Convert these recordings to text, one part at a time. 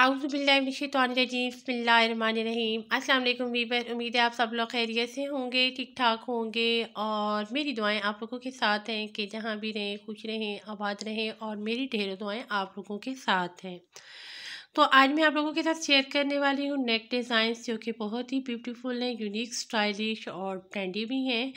आउज़बिल्लाजीफ़िल्लामानीम असल वीबर उम्मीद है आप सब लोग खैरियत से होंगे ठीक ठाक होंगे और मेरी दुआएं आप लोगों के साथ हैं कि जहाँ भी रहें खुश रहें आबाद रहें और मेरी ढेरों दुआएं आप लोगों के साथ हैं तो आज मैं आप लोगों के साथ शेयर करने वाली हूँ नेक डिज़ाइंस जो कि बहुत ही ब्यूटीफुल हैं यूनिक स्टाइलिश और ट्रेंडी भी हैं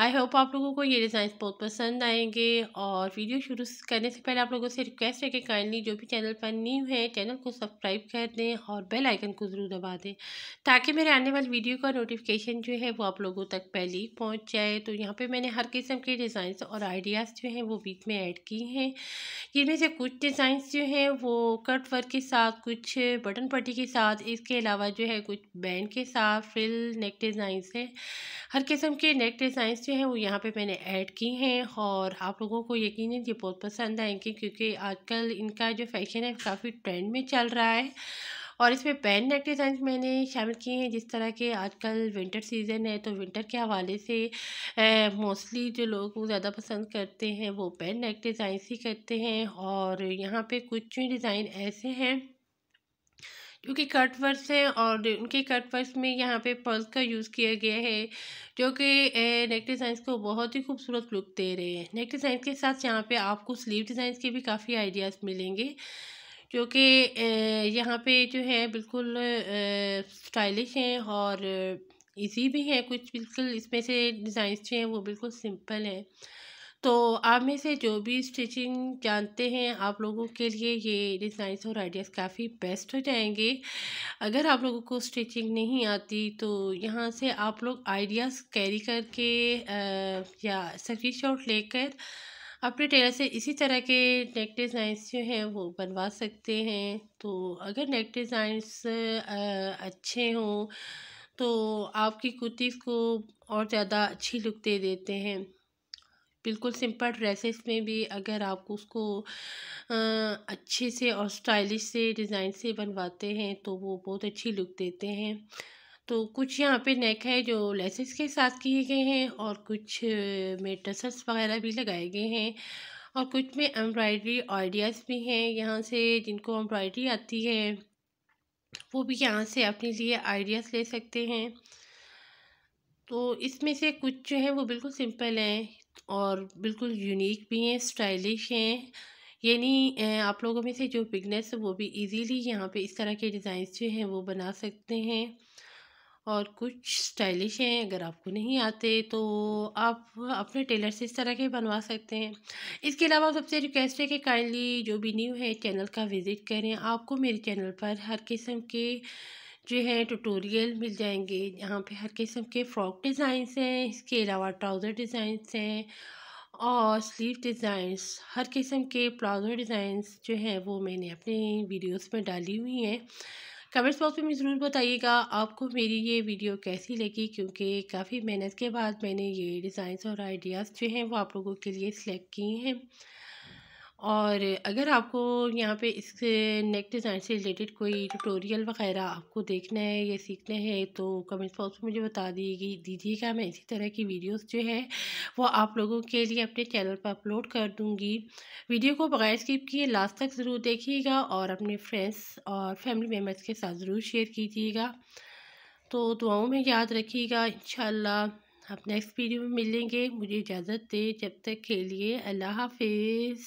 आई होप आप लोगों को ये डिज़ाइन बहुत पसंद आएंगे और वीडियो शुरू करने से पहले आप लोगों से रिक्वेस्ट है कि काइंडली जो भी चैनल पर न्यू है चैनल को सब्सक्राइब कर दें और बेल आइकन को ज़रूर दबा दें ताकि मेरे आने वाली वीडियो का नोटिफिकेशन जो है वो आप लोगों तक पहले ही पहुँच जाए तो यहाँ पर मैंने हर किस्म के डिज़ाइंस और आइडियाज़ जो हैं वो बीच में ऐड की हैं जिनमें से कुछ डिज़ाइंस जो हैं वो कट वर्क के साथ कुछ बटन पट्टी के साथ इसके अलावा जो है कुछ बैंड के साथ फिल नेक डिज़ाइंस हैं हर किस्म के नेक डिज़ाइंस चीज़ें हैं वो यहाँ पे मैंने ऐड की हैं और आप लोगों को यकीन ये बहुत पसंद आएंगे क्योंकि आजकल इनका जो फैशन है काफ़ी ट्रेंड में चल रहा है और इसमें पेन नेक डिज़ाइन मैंने शामिल किए हैं जिस तरह के आजकल विंटर सीज़न है तो विंटर के हवाले से मोस्टली जो लोग ज़्यादा पसंद करते हैं वो पेन नेक डिज़ाइन ही करते हैं और यहाँ पे कुछ डिज़ाइन ऐसे हैं क्योंकि कटवर्स हैं और उनके कटवर्स में यहाँ पे पर्ल्स का यूज़ किया गया है जो कि नेक डिज़ाइंस को बहुत ही खूबसूरत लुक दे रहे हैं नेक डिज़ाइंस के साथ यहाँ पे आपको स्लीव डिज़ाइंस के भी काफ़ी आइडियाज़ मिलेंगे जो कि यहाँ पे जो है बिल्कुल स्टाइलिश हैं और इजी भी हैं कुछ बिल्कुल इसमें से डिज़ाइंस जो हैं वो बिल्कुल सिंपल हैं तो आप में से जो भी स्टिचिंग जानते हैं आप लोगों के लिए ये डिज़ाइंस और आइडियाज़ काफ़ी बेस्ट हो जाएंगे अगर आप लोगों को स्टिचिंग नहीं आती तो यहाँ से आप लोग आइडियाज़ कैरी करके आ, या स्क्रीन शॉट लेकर अपने टेलर से इसी तरह के नेक डिज़ाइंस जो हैं वो बनवा सकते हैं तो अगर नेक डिज़ाइंस अच्छे हों तो आपकी कुर्तीज़ को और ज़्यादा अच्छी लुक दे देते हैं बिल्कुल सिंपल ड्रेसेस में भी अगर आप उसको अच्छे से और स्टाइलिश से डिज़ाइन से बनवाते हैं तो वो बहुत अच्छी लुक देते हैं तो कुछ यहाँ पे नेक है जो लेसेस के साथ किए गए हैं और कुछ में टसल्स वगैरह भी लगाए गए हैं और कुछ में एम्ब्रॉयडरी आइडियाज़ भी हैं यहाँ से जिनको एम्ब्रॉयडरी आती है वो भी यहाँ से अपने लिए आइडियाज़ ले सकते हैं तो इसमें से कुछ जो है वो बिल्कुल सिंपल हैं और बिल्कुल यूनिक भी हैं स्टाइलिश हैं यानी आप लोगों में से जो बिगनर्स वो भी इजीली यहाँ पे इस तरह के डिज़ाइंस जो हैं वो बना सकते हैं और कुछ स्टाइलिश हैं अगर आपको नहीं आते तो आप अपने टेलर से इस तरह के बनवा सकते हैं इसके अलावा सबसे रिक्वेस्ट है कि काइंडली जो भी न्यू है चैनल का विज़िट करें आपको मेरे चैनल पर हर किस्म के जो है ट्यूटोरियल मिल जाएंगे यहाँ पे हर किस्म के फ्रॉक डिज़ाइंस हैं इसके अलावा ट्राउज़र डिज़ाइंस हैं और स्लीव डिज़ाइंस हर किस्म के प्लाजो डिज़ाइंस जो हैं वो मैंने अपने वीडियोस में डाली हुई हैं कमेंट्स बॉक्स में ज़रूर बताइएगा आपको मेरी ये वीडियो कैसी लगी क्योंकि काफ़ी मेहनत के बाद मैंने ये डिज़ाइंस और आइडियाज़ जो हैं वो आप लोगों के लिए सिलेक्ट किए हैं और अगर आपको यहाँ पे इस नेक डिज़ाइन से रिलेटेड कोई ट्यूटोरियल वगैरह आपको देखना है या सीखना है तो कमेंट बॉक्स में मुझे बता दीजिए दीजिएगा मैं इसी तरह की वीडियोस जो है वो आप लोगों के लिए अपने चैनल पर अपलोड कर दूँगी वीडियो को बगैर स्किप किए लास्ट तक ज़रूर देखिएगा और अपने फ्रेंड्स और फैमिली मेम्बर्स के साथ ज़रूर शेयर कीजिएगा तो दुआओं में याद रखिएगा इन आप नेक्स्ट वीडियो में मिलेंगे मुझे इजाज़त दें जब तक के लिए अल्लाह हाफिज़